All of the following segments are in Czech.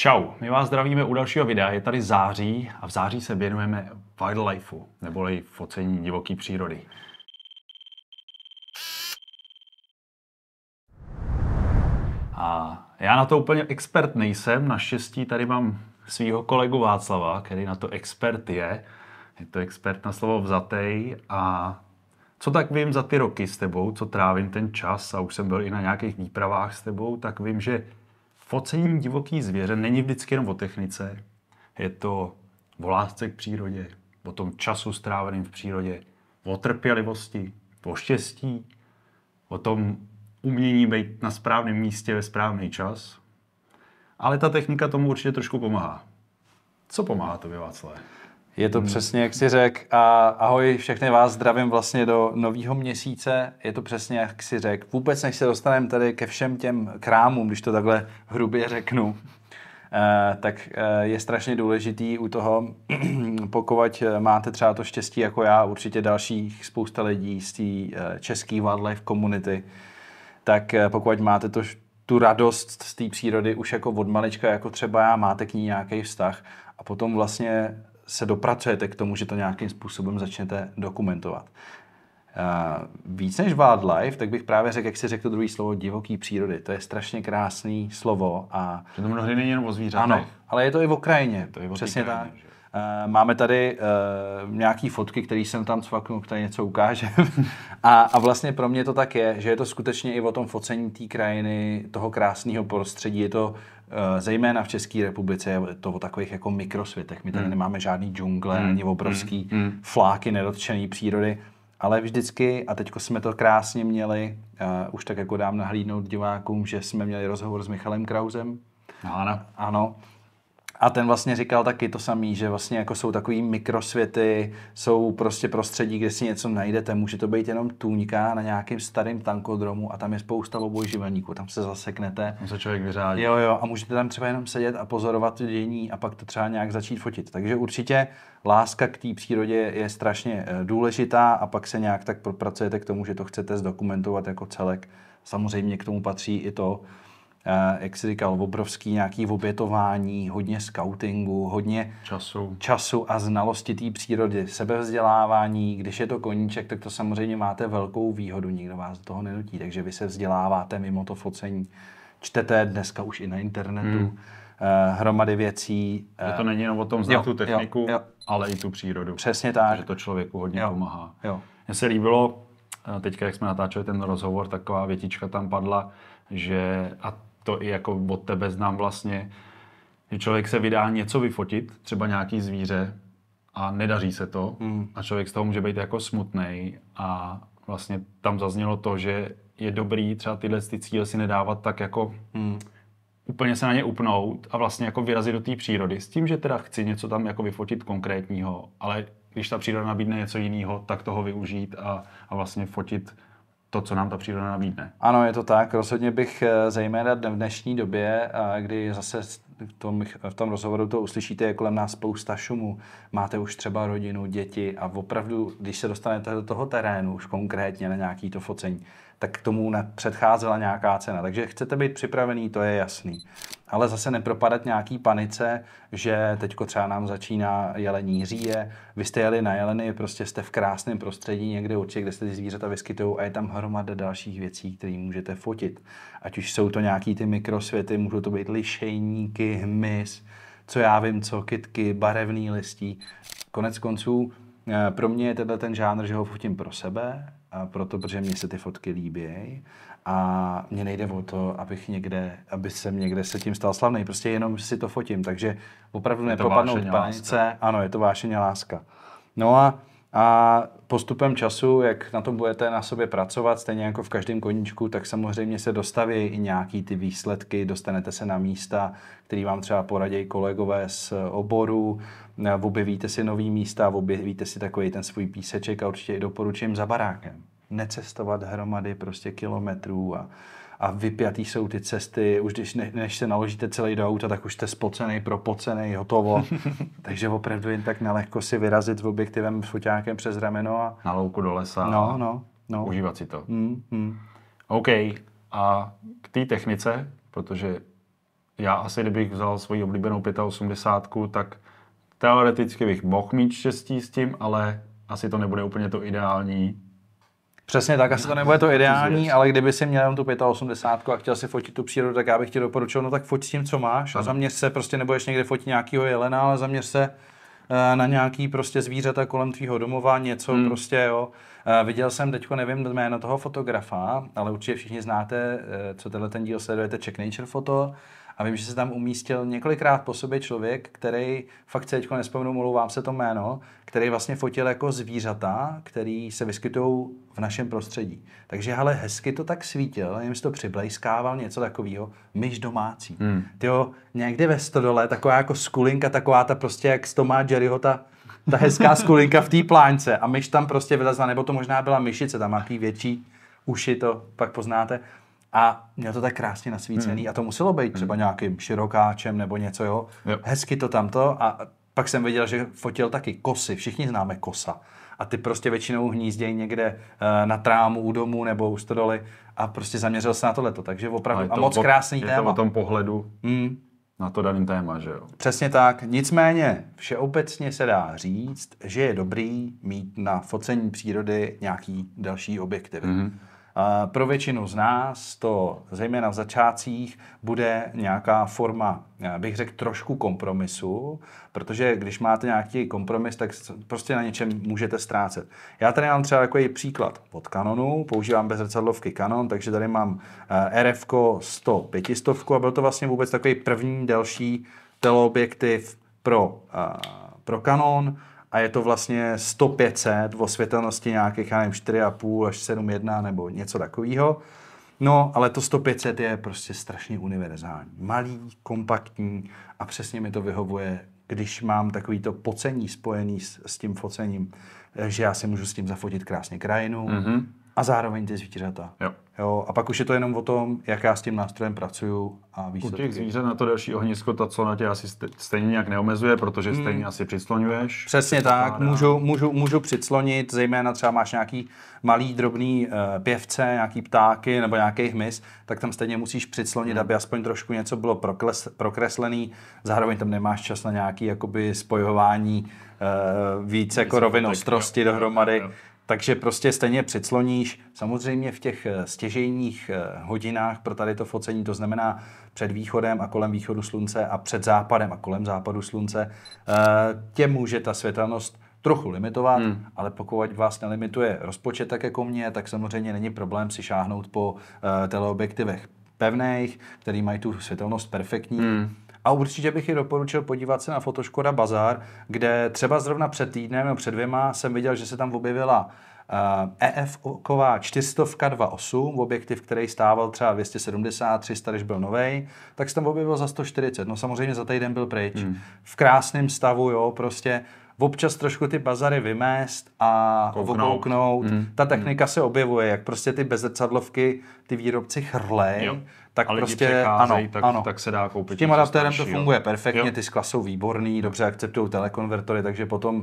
Čau, my vás zdravíme u dalšího videa. Je tady září a v září se věnujeme wildlifeu, neboli focení divoké přírody. A já na to úplně expert nejsem, naštěstí tady mám svého kolegu Václava, který na to expert je. Je to expert na slovo vzatej a co tak vím za ty roky s tebou, co trávím ten čas a už jsem byl i na nějakých výpravách s tebou, tak vím, že focení divoký zvěře není vždycky jenom o technice. Je to o lásce k přírodě, o tom času stráveným v přírodě, o trpělivosti, o štěstí, o tom umění být na správném místě ve správný čas. Ale ta technika tomu určitě trošku pomáhá. Co pomáhá to Václav? Je to hmm. přesně, jak si řekl. A ahoj, všechny vás zdravím vlastně do nového měsíce. Je to přesně, jak si řekl. Vůbec než se dostaneme tady ke všem těm krámům, když to takhle hrubě řeknu, eh, tak eh, je strašně důležitý u toho, pokud eh, máte třeba to štěstí jako já, určitě dalších spousta lidí z té eh, české wildlife komunity, tak pokud máte to, tu radost z té přírody už jako od malička, jako třeba já, máte k ní nějaký vztah a potom vlastně se dopracujete k tomu, že to nějakým způsobem začnete dokumentovat. Eh, víc než wildlife, tak bych právě řekl, jak si řekl to druhé slovo, divoký přírody. To je strašně krásný slovo. A... Že to mnohdy není jenom o zvířatech. Ano, ale je to i v krajině. To je Přesně tak. Že? Eh, máme tady uh, nějaký fotky, které jsem tam cvaknu, které něco ukáže. a, a vlastně pro mě to tak je, že je to skutečně i o tom focení té krajiny, toho krásného prostředí. Je to uh, zejména v České republice je to o takových jako mikrosvětech. My tady hmm. nemáme žádný džungle, hmm. ani hmm. obrovský hmm. fláky nedotčený přírody ale vždycky, a teď jsme to krásně měli, uh, už tak jako dám nahlídnout divákům, že jsme měli rozhovor s Michalem Krausem. No, ano. Ano. A ten vlastně říkal taky to samý, že vlastně jako jsou takový mikrosvěty, jsou prostě prostředí, kde si něco najdete. Může to být jenom tůňka na nějakým starým tankodromu a tam je spousta živelníků, tam se zaseknete. Tam se člověk vyřádí. Jo, jo, a můžete tam třeba jenom sedět a pozorovat dění a pak to třeba nějak začít fotit. Takže určitě láska k té přírodě je strašně eh, důležitá a pak se nějak tak propracujete k tomu, že to chcete zdokumentovat jako celek. Samozřejmě k tomu patří i to, Eh, jak jsi říkal, obrovský nějaký obětování, hodně scoutingu, hodně času, času a znalosti té přírody, sebevzdělávání. Když je to koníček, tak to samozřejmě máte velkou výhodu, nikdo vás do toho nenutí, takže vy se vzděláváte mimo to focení. Čtete dneska už i na internetu hmm. Eh, hromady věcí. Že eh, to není jenom o tom znát jo, tu techniku, jo, jo. ale i tu přírodu. Přesně tak. Že to člověku hodně jo, pomáhá. Jo. Mně se líbilo, teďka jak jsme natáčeli ten rozhovor, taková větička tam padla, že a to i jako od tebe znám vlastně, že člověk se vydá něco vyfotit, třeba nějaký zvíře, a nedaří se to mm. a člověk z toho může být jako smutný a vlastně tam zaznělo to, že je dobrý třeba tyhle ty cíle si nedávat tak jako mm. úplně se na ně upnout a vlastně jako vyrazit do té přírody s tím, že teda chci něco tam jako vyfotit konkrétního, ale když ta příroda nabídne něco jiného, tak toho využít a, a vlastně fotit to, co nám ta příroda nabídne. Ano, je to tak. Rozhodně bych eh, zejména v dnešní době, eh, kdy zase v tom, v tom rozhovoru to uslyšíte, je kolem nás spousta šumu. Máte už třeba rodinu, děti a opravdu, když se dostanete do toho terénu, už konkrétně na nějaký to focení, tak k tomu předcházela nějaká cena. Takže chcete být připravený, to je jasný ale zase nepropadat nějaký panice, že teďko třeba nám začíná jelení říje, vy jste jeli na jeleny, prostě jste v krásném prostředí někde určitě, kde se ty zvířata vyskytují a je tam hromada dalších věcí, které můžete fotit. Ať už jsou to nějaký ty mikrosvěty, můžou to být lišejníky, hmyz, co já vím, co, kitky, barevný listí. Konec konců, eh, pro mě je tenhle ten žánr, že ho fotím pro sebe, a proto, protože mě se ty fotky líbí a mně nejde o to, abych někde, aby jsem někde se tím stal slavný, prostě jenom si to fotím, takže opravdu nepropadnout pánce, ano, je to vášeně láska. No a, a postupem času, jak na tom budete na sobě pracovat, stejně jako v každém koníčku, tak samozřejmě se dostaví i nějaký ty výsledky, dostanete se na místa, který vám třeba poradí kolegové z oboru, objevíte si nový místa, objevíte si takový ten svůj píseček a určitě i doporučím za barákem necestovat hromady prostě kilometrů a, a vypjatý jsou ty cesty, už když ne, než se naložíte celý do auta, tak už jste spocený, propocený, hotovo. Takže opravdu jen tak nelehko si vyrazit s objektivem, s foťákem přes rameno. A... Na louku do lesa. No, no. no. Užívat si to. Mm, mm. OK. A k té technice, protože já asi, kdybych vzal svoji oblíbenou 85, tak teoreticky bych mohl mít štěstí s tím, ale asi to nebude úplně to ideální Přesně tak, asi to nebude to ideální, ale kdyby si měl jenom tu 85 a chtěl si fotit tu přírodu, tak já bych ti doporučil, no tak foť s tím, co máš a zaměř se, prostě nebudeš někde fotit nějakého jelena, ale zaměř se eh, na nějaký prostě zvířata kolem tvýho domova, něco hmm. prostě, jo. Eh, viděl jsem teďko, nevím jméno toho fotografa, ale určitě všichni znáte, eh, co tenhle ten díl sledujete, Check Nature Photo, a vím, že se tam umístil několikrát po sobě člověk, který, fakt se teďko nespomenu, mluvám se to jméno, který vlastně fotil jako zvířata, který se vyskytují v našem prostředí. Takže ale hezky to tak svítil, jim to přiblejskával, něco takového, myš domácí. Hmm. Tyjo, někdy ve stodole, taková jako skulinka, taková ta prostě, jak z Tomá Jerryho ta ta hezká skulinka v té plánce a myš tam prostě vylezla, nebo to možná byla myšice, tam má větší uši, to pak poznáte, a měl to tak krásně nasvícený hmm. a to muselo být třeba hmm. nějakým širokáčem nebo něco, jo. jo. Hezky to tamto a pak jsem viděl, že fotil taky kosy, všichni známe kosa a ty prostě většinou hnízdějí někde eh, na trámu u domu nebo u stodoly a prostě zaměřil se na tohleto, takže opravdu a, to a moc krásný je téma. Je to o tom pohledu hmm. na to daný téma, že jo? Přesně tak, nicméně všeobecně se dá říct, že je dobrý mít na focení přírody nějaký další objektiv. hmm pro většinu z nás to zejména v začátcích bude nějaká forma, bych řekl, trošku kompromisu, protože když máte nějaký kompromis, tak prostě na něčem můžete ztrácet. Já tady mám třeba takový příklad od Canonu, používám bez zrcadlovky Canon, takže tady mám RF 100 500 a byl to vlastně vůbec takový první delší teleobjektiv pro, eh, pro Canon a je to vlastně 100-500 v osvětelnosti nějakých, já nevím, 4,5 až 7,1 nebo něco takového. No, ale to 100-500 je prostě strašně univerzální. Malý, kompaktní a přesně mi to vyhovuje, když mám takovýto pocení spojený s, s tím focením, eh, že já si můžu s tím zafotit krásně krajinu, mm-hmm a zároveň ty zvířata. Jo. Jo, a pak už je to jenom o tom, jak já s tím nástrojem pracuju a výsledky. U těch zvířat na to další ohnisko, ta na tě asi stejně nějak neomezuje, protože hmm. stejně hmm. asi přicloňuješ. Přesně tak, můžu, můžu, můžu přiclonit, zejména třeba máš nějaký malý drobný uh, pěvce, nějaký ptáky nebo nějaký hmyz, tak tam stejně musíš přiclonit, hmm. aby aspoň trošku něco bylo prokles, prokreslený. Zároveň tam nemáš čas na nějaký jakoby spojování uh, víc jako rovin ostrosti dohromady. Jo, jo takže prostě stejně předsloníš, Samozřejmě v těch eh, stěžejních eh, hodinách pro tady to focení, to znamená před východem a kolem východu slunce a před západem a kolem západu slunce, eh, tě může ta světelnost trochu limitovat, hmm. ale pokud vás nelimituje rozpočet tak jako mě, tak samozřejmě není problém si šáhnout po teleobjektivech pevných, který mají tu světelnost perfektní. Hmm a určitě bych i doporučil podívat se na Fotoškoda Bazar, kde třeba zrovna před týdnem nebo před dvěma jsem viděl, že se tam objevila Uh, EF ková 28 objektiv, který stával třeba 270, 300, když byl nový, tak se tam objevil za 140. No samozřejmě za týden byl pryč. Hmm. V krásném stavu, jo, prostě občas trošku ty bazary vymést a vokouknout. Mm. Ta hmm. technika mm. se objevuje, jak prostě ty bezrcadlovky ty výrobci chrlej, jo tak a prostě ano, tak, ano. tak se dá koupit. S tím adaptérem to funguje jo. perfektně, jo. ty skla jsou výborný, dobře akceptují telekonvertory, takže potom uh,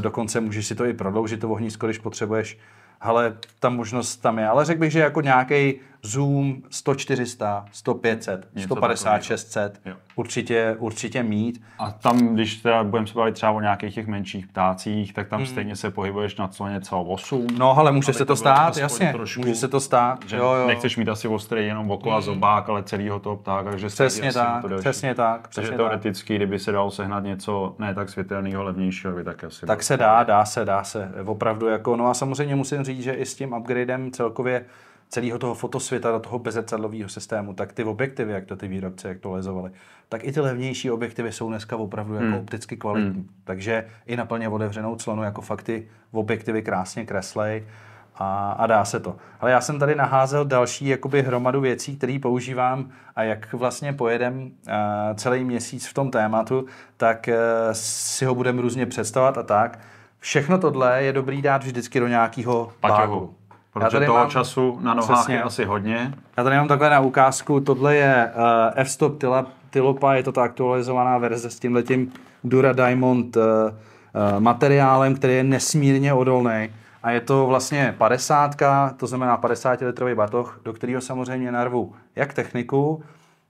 dokonce můžeš si to i prodloužit to ohnisko, když potřebuješ. Ale ta možnost tam je. Ale řekl bych, že jako nějaký Zoom 100, 400, 100, 500, 150, 600 určitě, určitě mít. A tam, když teda budeme se bavit třeba o nějakých těch menších ptácích, tak tam hmm. stejně se pohybuješ na co něco 8. No ale může se to stát, jasně, trošku, může se to stát. Že jo, jo. Nechceš mít asi ostrý jenom oko a hmm. zobák, ale celýho toho ptáka, takže přesně tak, to další. přesně tak. Přesně takže teoreticky, kdyby se dalo sehnat něco ne tak světelného, levnějšího, by tak asi Tak se dá, dá se, dá se, opravdu jako, no a samozřejmě musím říct, že i s tím upgradem celkově celého toho fotosvěta do toho bezrcadlového systému, tak ty objektivy, jak to ty výrobci aktualizovali, tak i ty levnější objektivy jsou dneska opravdu jako hmm. opticky kvalitní. Hmm. Takže i na plně otevřenou clonu jako fakty v objektivy krásně kreslej a, a dá se to. Ale já jsem tady naházel další jakoby hromadu věcí, které používám a jak vlastně pojedem uh, celý měsíc v tom tématu, tak uh, si ho budeme různě představovat a tak. Všechno tohle je dobrý dát vždycky do nějakého bágu. Protože toho mám, času na nohách přesně. je asi hodně. Já tady mám takhle na ukázku, tohle je uh, F-stop Tilopa, je to ta aktualizovaná verze s tímhletím Dura Diamond uh, uh, materiálem, který je nesmírně odolný. A je to vlastně 50, to znamená 50-litrový batoh, do kterého samozřejmě narvu jak techniku,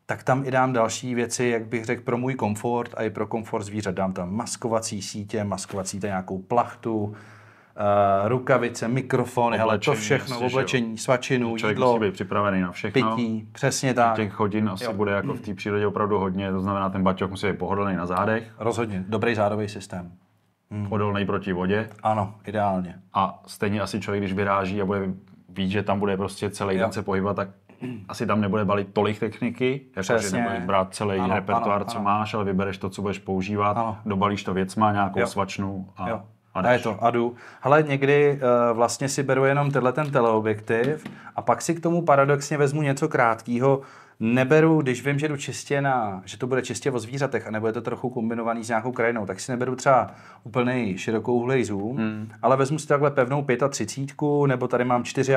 tak tam i dám další věci, jak bych řekl, pro můj komfort a i pro komfort zvířat. Dám tam maskovací sítě, maskovací tady nějakou plachtu, uh, rukavice, mikrofony, ale to všechno, jasně, oblečení, svačinu, člověk jídlo. musí být připravený na všechno. Pití, přesně tak. Těch hodin asi jo. bude jako v té přírodě opravdu hodně, to znamená, ten baťok musí být pohodlný na zádech. Rozhodně, dobrý zádový systém. Hmm. Odolný proti vodě. Ano, ideálně. A stejně asi člověk, když vyráží a bude vidět, že tam bude prostě celý den se pohybovat, tak asi tam nebude balit tolik techniky, jako že nebudeš brát celý ano, repertoár, ano, ano. co máš, ale vybereš to, co budeš používat, ano. dobalíš to věcma, nějakou jo. svačnu a jo. A, a je to adu. jdu. Hele, někdy uh, vlastně si beru jenom tenhle ten teleobjektiv a pak si k tomu paradoxně vezmu něco krátkého, neberu, když vím, že jdu čistě na, že to bude čistě o zvířatech a nebude to trochu kombinovaný s nějakou krajinou, tak si neberu třeba úplný širokou zoom, hmm. ale vezmu si takhle pevnou 35, nebo tady mám 24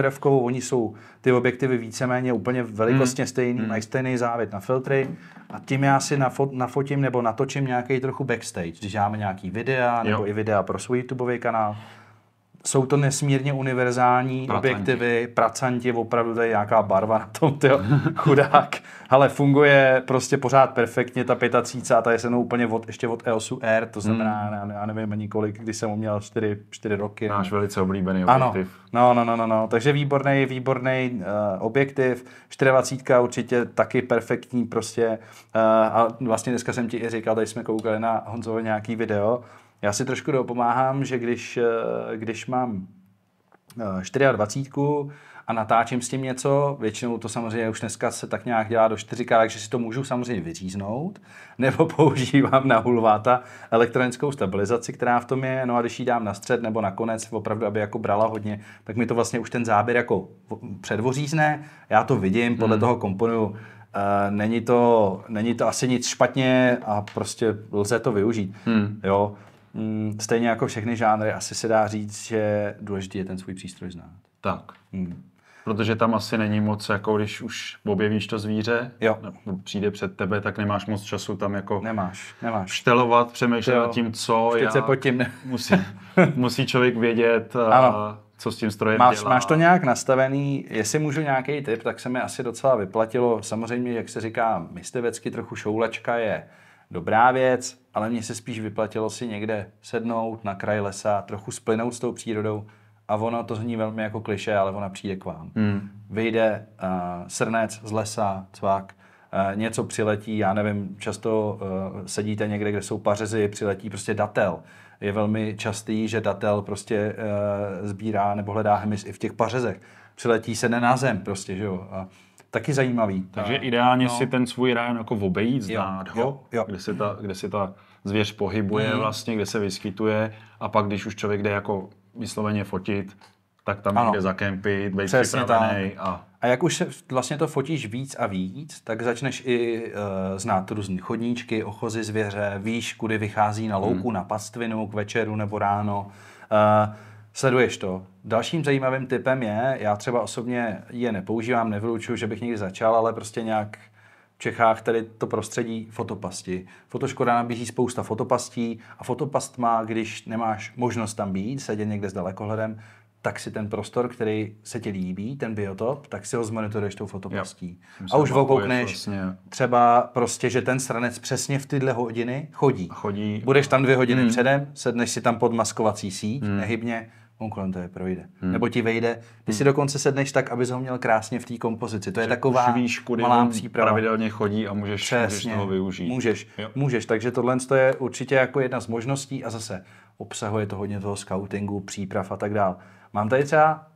RF, oni jsou ty objektivy víceméně úplně velikostně hmm. stejný, hmm. mají stejný závět na filtry a tím já si nafo- nafotím nebo natočím nějaký trochu backstage, když máme nějaký videa, nebo jo. i videa pro svůj YouTube kanál jsou to nesmírně univerzální pracanti. objektivy, pracanti, opravdu tady nějaká barva na tom, tyjo, chudák. Ale funguje prostě pořád perfektně, ta 35 ta je se mnou úplně od, ještě od EOSu R, to znamená, hmm. já, nevím ani kolik, když jsem ho měl 4, 4 roky. Náš velice oblíbený objektiv. no, no, no, no, no. takže výborný, výborný uh, objektiv, 24 určitě taky perfektní prostě. Uh, a vlastně dneska jsem ti i říkal, tady jsme koukali na Honzovo nějaký video, já si trošku dopomáhám, že když, eh, když mám 24 eh, a natáčím s tím něco, většinou to samozřejmě už dneska se tak nějak dělá do 4K, takže si to můžu samozřejmě vyříznout, nebo používám na hulváta elektronickou stabilizaci, která v tom je, no a když ji dám na střed nebo na konec, opravdu, aby jako brala hodně, tak mi to vlastně už ten záběr jako předvořízne, já to vidím, podle hmm. toho komponuju eh, není to, není to asi nic špatně a prostě lze to využít. Hmm. Jo. Mm, stejně jako všechny žánry, asi se dá říct, že důležitý je ten svůj přístroj znát. Tak. Mm. Protože tam asi není moc, jako když už objevíš to zvíře, jo. přijde před tebe, tak nemáš moc času tam jako nemáš, nemáš. štelovat, přemýšlet nad tím, co já... se pod tím ne... musí, musí člověk vědět, a co s tím strojem máš, dělá. Máš to nějak nastavený, jestli můžu nějaký tip, tak se mi asi docela vyplatilo. Samozřejmě, jak se říká, mistevecky trochu šoulačka je dobrá věc, ale mně se spíš vyplatilo si někde sednout na kraj lesa, trochu splynout s tou přírodou a ono to zní velmi jako kliše, ale ona přijde k vám. Hmm. Vyjde uh, srnec z lesa, cvak, uh, eh, něco přiletí, já nevím, často uh, sedíte někde, kde jsou pařezy, přiletí prostě datel. Je velmi častý, že datel prostě uh, sbírá nebo hledá hmyz i v těch pařezech. Přiletí se ne na zem prostě, že jo. Uh, Taky zajímavý. Takže tak, ideálně no. si ten svůj ráj jako obejít, znát jo, ho, jo, jo. Kde, se ta, kde se ta zvěř pohybuje mm. vlastně, kde se vyskytuje a pak, když už člověk jde jako vysloveně fotit, tak tam ano. jde zakempit, být připravený. Tak. A... a jak už vlastně to fotíš víc a víc, tak začneš i e, znát různé chodníčky, ochozy zvěře, víš, kudy vychází na louku, hmm. na pastvinu, k večeru nebo ráno. E, sleduješ to. Dalším zajímavým typem je, já třeba osobně je nepoužívám, nevylučuju, že bych někdy začal, ale prostě nějak v Čechách tedy to prostředí fotopasti. Fotoškoda nabízí spousta fotopastí a fotopast má, když nemáš možnost tam být, sedět někde s dalekohledem, tak si ten prostor, který se ti líbí, ten biotop, tak si ho zmonitoruješ tou fotopastí. Jo, a už okoukneš vlastně. třeba prostě, že ten sranec přesně v tyhle hodiny chodí. chodí. Budeš tam dvě hodiny hmm. předem, sedneš si tam pod maskovací síť, hmm. nehybně, konkurent to tebe projde. Hmm. Nebo ti vejde, ty hmm. si dokonce sedneš tak, abys ho měl krásně v té kompozici. To je Že taková už víš, kudy malá příprava. pravidelně chodí a můžeš, Přesně, můžeš toho využít. Můžeš, jo. můžeš, takže tohle je určitě jako jedna z možností a zase obsahuje to hodně toho scoutingu, příprav a tak dál. Mám tady třeba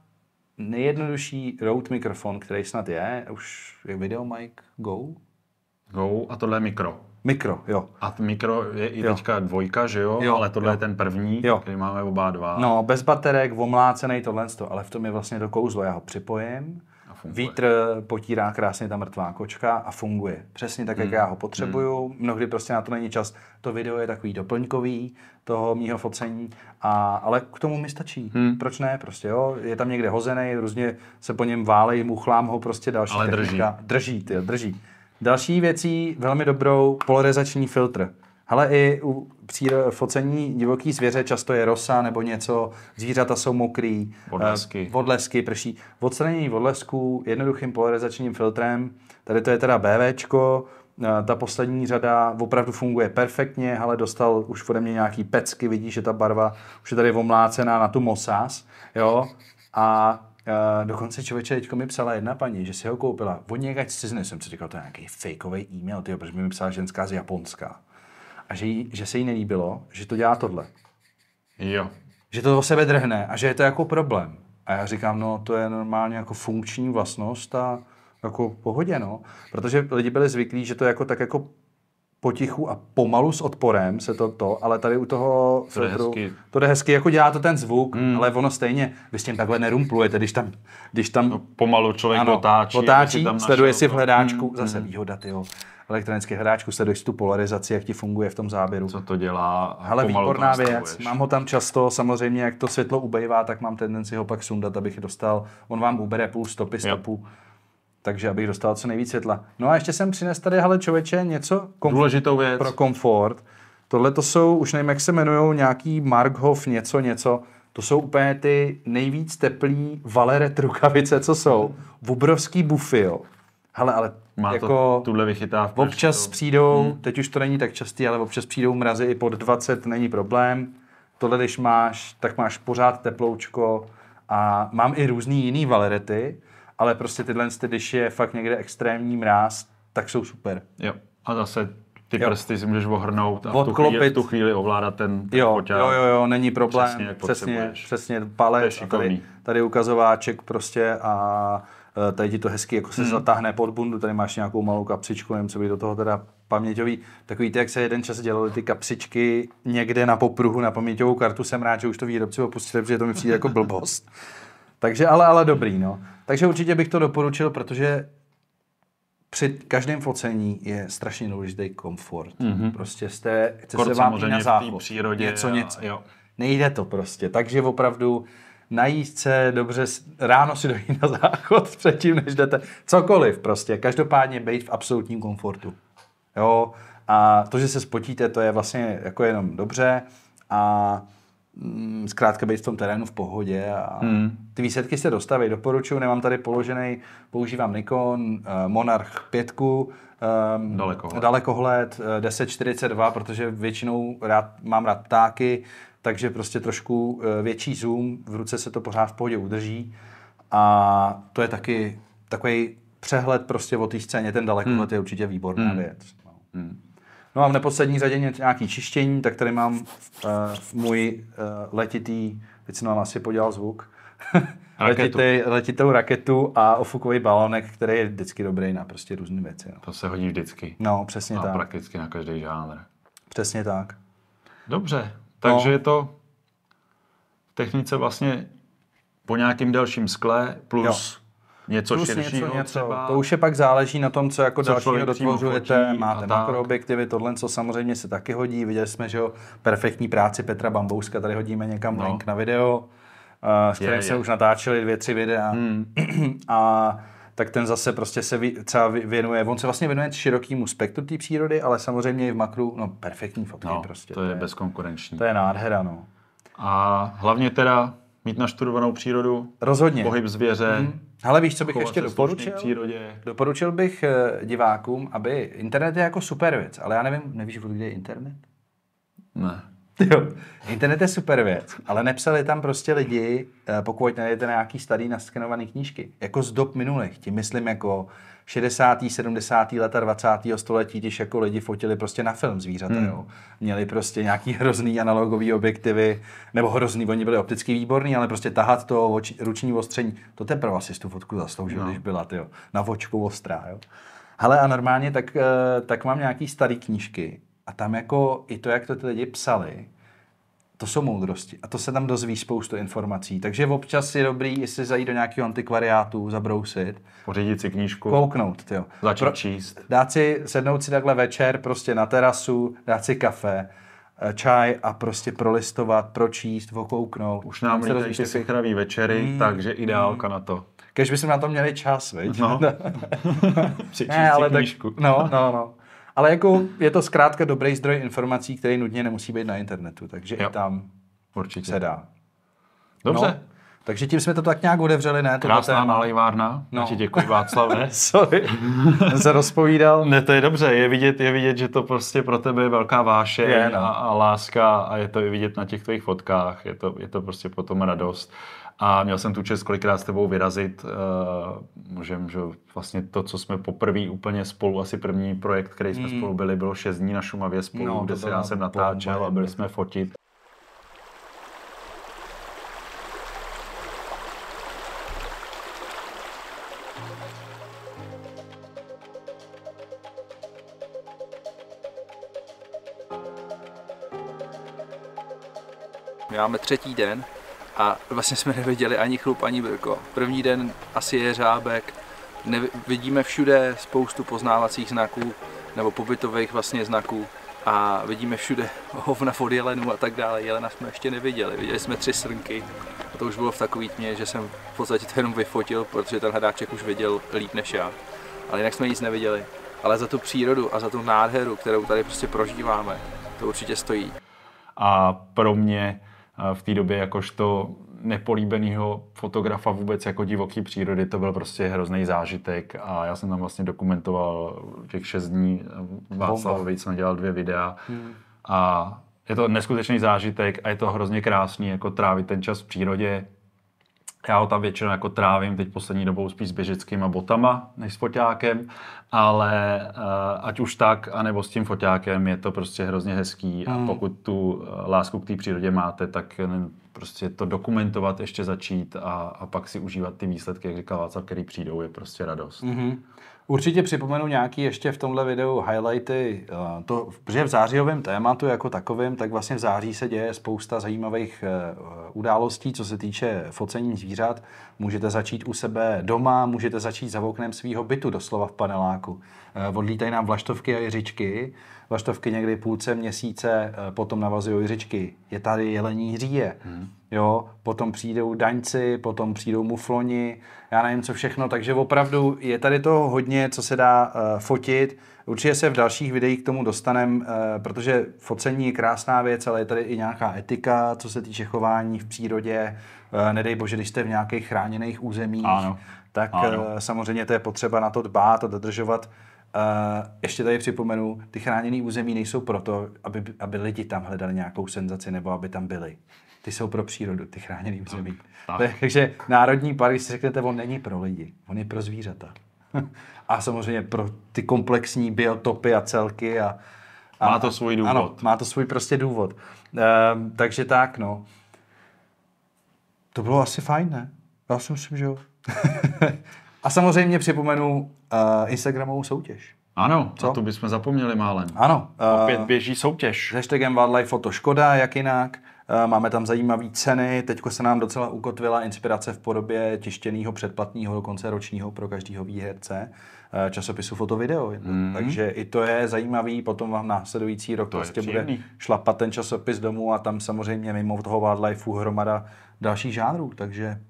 nejjednodušší Rode mikrofon, který snad je, už je video mic Go, Go a tohle je mikro. Mikro, jo. A mikro je i jo. teďka dvojka, že jo? jo ale tohle jo. je ten první, jo. který máme oba dva. No, bez baterek, omlácený tohle, ale v tom je vlastně to kouzlo. Já ho připojím, Vítr potírá krásně ta mrtvá kočka a funguje. Přesně tak, jak hmm. já ho potřebuju. Hmm. Mnohdy prostě na to není čas. To video je takový doplňkový toho mýho focení, a, ale k tomu mi stačí. Hmm. Proč ne? Prostě jo, je tam někde hozený, různě se po něm válej, muchlám ho prostě další ale technika. drží. Drží, ty, drží. Další věcí, velmi dobrou, polarizační filtr. Ale i u příro... focení divoký zvěře často je rosa nebo něco, zvířata jsou mokrý, eh, odlesky, eh, odlesky prší. odstranění odlesků jednoduchým polarizačním filtrem, tady to je teda BVčko, eh, ta poslední řada opravdu funguje perfektně, ale dostal už ode mě nějaký pecky, vidíš, že ta barva už je tady omlácená na tu mosas, jo, a Uh, dokonce člověče teďko mi psala jedna paní, že si ho koupila od někať z ciziny. Jsem si říkal, to je nějaký fakeový e-mail, tyjo, protože mi psala ženská z Japonska. A že, jí, že se jí nelíbilo, že to dělá tohle. Jo. Že to o sebe drhne a že je to jako problém. A já říkám, no to je normálně jako funkční vlastnost a jako pohodě, no. Protože lidi byli zvyklí, že to jako tak jako potichu a pomalu s odporem se to to, ale tady u toho filtru, to je to jde hezky jako dělá to ten zvuk, mm. ale ono stejně, vy s tím takhle nerumplujete, když tam, když tam no, pomalu člověk ano, otáčí, otáčí tam sleduje si v hledáčku, mm. zase hmm. výhoda, tyho elektronické hráčku, sleduješ tu polarizaci, jak ti funguje v tom záběru. Co to dělá? Hele, výborná věc. Mám ho tam často, samozřejmě, jak to světlo ubejvá, tak mám tendenci ho pak sundat, abych dostal. On vám ubere půl stopy stopu. Yep takže abych dostal co nejvíc světla. No a ještě jsem přinesl tady, hele člověče, něco komfort, Důležitou věc. pro komfort. Tohle to jsou, už nevím, jak se jmenují, nějaký Markhof něco, něco. To jsou úplně ty nejvíc teplý Valeret rukavice, co jsou. vubrovský bufy, jo. Hele, ale Má jako to tuhle vychytávka. Občas to... přijdou, hmm. teď už to není tak častý, ale občas přijdou mrazy i pod 20, není problém. Tohle, když máš, tak máš pořád teploučko a mám i různý jiný valerety ale prostě tyhle, když je fakt někde extrémní mráz, tak jsou super. Jo. A zase ty jo. prsty si můžeš ohrnout a Odklopit. v tu, chvíli, tu chvíli ovládat ten, ten jo, poťák. Jo, jo, jo, není problém. Přesně, jak přesně, přesně palec. tady, tady ukazováček prostě a e, tady ti to hezky jako se hmm. zatáhne pod bundu, tady máš nějakou malou kapsičku, nevím, co by do toho teda paměťový, Tak víte, jak se jeden čas dělali ty kapsičky někde na popruhu na paměťovou kartu, jsem rád, že už to výrobci opustili, protože to mi přijde jako blbost. Takže ale, ale dobrý, no. Takže určitě bych to doporučil, protože při každém focení je strašně důležitý komfort. Mm-hmm. Prostě jste, chce Kort se vám i na záchod. přírodě. Něco, něco. Jo. Nejde to prostě. Takže opravdu najíst se dobře, ráno si dojít na záchod předtím, než jdete. Cokoliv prostě. Každopádně být v absolutním komfortu. Jo. A to, že se spotíte, to je vlastně jako jenom dobře. A Mm, zkrátka být v tom terénu v pohodě a hmm. ty výsledky se dostaví. Doporučuji, nemám tady položený, používám Nikon eh, Monarch 5, um, ehm, dalekohled, dalekohled 1042, eh, protože většinou rád, mám rád ptáky, takže prostě trošku eh, větší zoom, v ruce se to pořád v pohodě udrží a to je taky takový přehled prostě o té scéně, ten dalekohled hmm. je určitě výborná hmm. věc. No. Hmm. No a v neposlední řadě nějaký čištění, tak tady mám uh, můj uh, letitý, teď jsem asi podělal zvuk, letitý letitou raketu a ofukový balonek, který je vždycky dobrý na prostě různé věci. No. To se hodí vždycky. No, přesně a tak. prakticky na každý žánr. Přesně tak. Dobře, no. takže no. je to technice vlastně po nějakým dalším skle plus jo něco plus širšího něco, něco. Třeba, to už je pak záleží na tom, co jako co dalšího dotvořujete, máte makroobjektivy, tohle, co samozřejmě se taky hodí. Viděli jsme, že jo, perfektní práci Petra Bambouska, tady hodíme někam no. link na video, eh, s kterým se už natáčeli dvě, tři videa. Hmm. A tak ten zase prostě se třeba věnuje, on se vlastně věnuje širokému spektru té přírody, ale samozřejmě i v makru, no perfektní fotky no, prostě. to je bezkonkurenční. To je nádhera, no. A hlavně teda Mít naštudovanou přírodu, Rozhodně. pohyb zvěře. Hmm. Ale víš, co bych ještě doporučil? Přírodě. Doporučil bych eh, divákům, aby internet je jako super věc, ale já nevím, nevíš, kde je internet? Ne. Jo. Internet je super věc, ale nepsali tam prostě lidi, eh, pokud najdete nějaký starý naskenovaný knížky, jako z dob minulých, tím myslím jako 60., 70. leta 20. století, když jako lidi fotili prostě na film zvířata, hmm. jo. Měli prostě nějaký hrozný analogový objektivy, nebo hrozný, oni byli opticky výborní, ale prostě tahat to oči, ruční ostření, to teprve asi tu fotku zasloužil, no. když byla, ty jo, na vočku ostrá, jo. Hele, a normálně tak, eh, tak mám nějaký staré knížky a tam jako i to, jak to ty lidi psali, to jsou moudrosti a to se tam dozví spoustu informací. Takže občas je dobrý, jestli zajít do nějakého antikvariátu, zabrousit. Pořídit si knížku. Kouknout, jo. Začít Pro, číst. Dát si, sednout si takhle večer prostě na terasu, dát si kafe, eh, čaj a prostě prolistovat, pročíst, okouknout. Už nám lítají ty chraví večery, mm. takže ideálka mm. na to. Kež bychom na to měli čas, viď? No. ne, ale knížku. Tak, no, no, no. Ale jako je to zkrátka dobrý zdroj informací, který nutně nemusí být na internetu, takže jo. i tam Určitě. se dá. Dobře. No, takže tím jsme to tak nějak odevřeli, ne? To Krásná téma. No. Ti děkuji Václave. Sorry. se rozpovídal. Ne, to je dobře. Je vidět, je vidět, že to prostě pro tebe je velká váše je, no. a, a, láska a je to i vidět na těch tvých fotkách. Je to, je to prostě potom radost. A měl jsem tu čest kolikrát s tebou vyrazit. Eh, můžem, že vlastně to, co jsme poprvé úplně spolu, asi první projekt, který jsme mm. spolu byli, bylo 6 dní na Šumavě spolu, no, kde se já jsem natáčel a byli jsme fotit. Máme třetí den a vlastně jsme neviděli ani chlup, ani brko. První den asi je řábek, Nevi, vidíme všude spoustu poznávacích znaků nebo pobytových vlastně znaků a vidíme všude hovna od jelenů a tak dále. Jelena jsme ještě neviděli, viděli jsme tři srnky a to už bylo v takový tmě, že jsem v podstatě to jenom vyfotil, protože ten hledáček už viděl líp než já. Ale jinak jsme nic neviděli. Ale za tu přírodu a za tu nádheru, kterou tady prostě prožíváme, to určitě stojí. A pro mě v té době jakožto nepolíbeného fotografa vůbec jako divoký přírody, to byl prostě hrozný zážitek a já jsem tam vlastně dokumentoval těch šest dní eh, Václavovi, jsem dělal dvě videa hmm. a je to neskutečný zážitek a je to hrozně krásný, jako trávit ten čas v přírodě, já ho tam většinou jako trávím teď poslední dobou spíš s běžickýma botama než s foťákem, ale eh, ať už tak, anebo s tím foťákem, je to prostě hrozně hezký a hmm. pokud tu eh, lásku k té přírodě máte, tak prostě to dokumentovat, ještě začít a, a pak si užívat ty výsledky, jak říkal Václav, který přijdou, je prostě radost. Mm-hmm. Určitě připomenu nějaký ještě v tomhle videu highlighty, eh, to, protože v zářijovém tématu jako takovým, tak vlastně v září se děje spousta zajímavých eh, událostí, co se týče focení zvířat. Můžete začít u sebe doma, můžete začít za oknem svého bytu, doslova v paneláku. Eh, odlítají nám vlaštovky a jiřičky. Vlaštovky někdy půlce měsíce, eh, potom navazují jiřičky. Je tady jelení hříje. Hmm. Jo, potom přijdou daňci, potom přijdou mufloni, já nevím co všechno, takže opravdu je tady toho hodně, co se dá uh, fotit. Určitě se v dalších videích k tomu dostanem, uh, protože focení je krásná věc, ale je tady i nějaká etika, co se týče chování v přírodě. Uh, nedej bože, když jste v nějakých chráněných územích, ano. tak ano. samozřejmě to je potřeba na to dbát a dodržovat Uh, ještě tady připomenu, ty chráněné území nejsou proto, aby, aby lidi tam hledali nějakou senzaci nebo aby tam byli. Ty jsou pro přírodu, ty chráněné území. Tak. tak. Takže národní park, když si řeknete, on není pro lidi, on je pro zvířata. a samozřejmě pro ty komplexní biotopy a celky. A, a, má to svůj důvod. Ano, má to svůj prostě důvod. Uh, takže tak, no. To bylo asi fajn, ne? Já si myslím, že jo. a samozřejmě připomenu uh, Instagramovou soutěž. Ano, Co? to bychom zapomněli málem. Ano. Uh, Opět běží soutěž. S hashtagem Wildlife Photo Škoda, jak jinak. Uh, máme tam zajímavé ceny. Teď se nám docela ukotvila inspirace v podobě tištěného předplatného konce ročního pro každého výherce eh, časopisu Fotovideo. Mm. Takže i to je zajímavý. Potom vám následující rok to prostě bude šlapat ten časopis domů a tam samozřejmě mimo toho Wildlifeu hromada dalších žánrů. Takže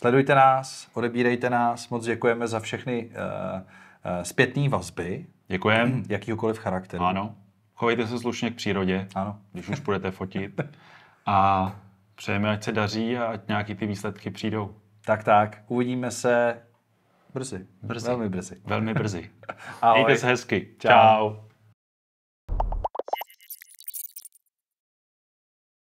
Sledujte nás, odebírejte nás, moc děkujeme za všechny uh, uh, zpětné vazby. Děkujeme. Hmm, Jakýhokoliv charakteru. Ano. Chovejte se slušně k přírodě, ano. když už budete fotit. A přejeme, ať se daří a ať nějaký ty výsledky přijdou. Tak, tak. Uvidíme se brzy. brzy. Velmi brzy. Velmi brzy. Ahoj. Mějte se hezky. Čau. Čau.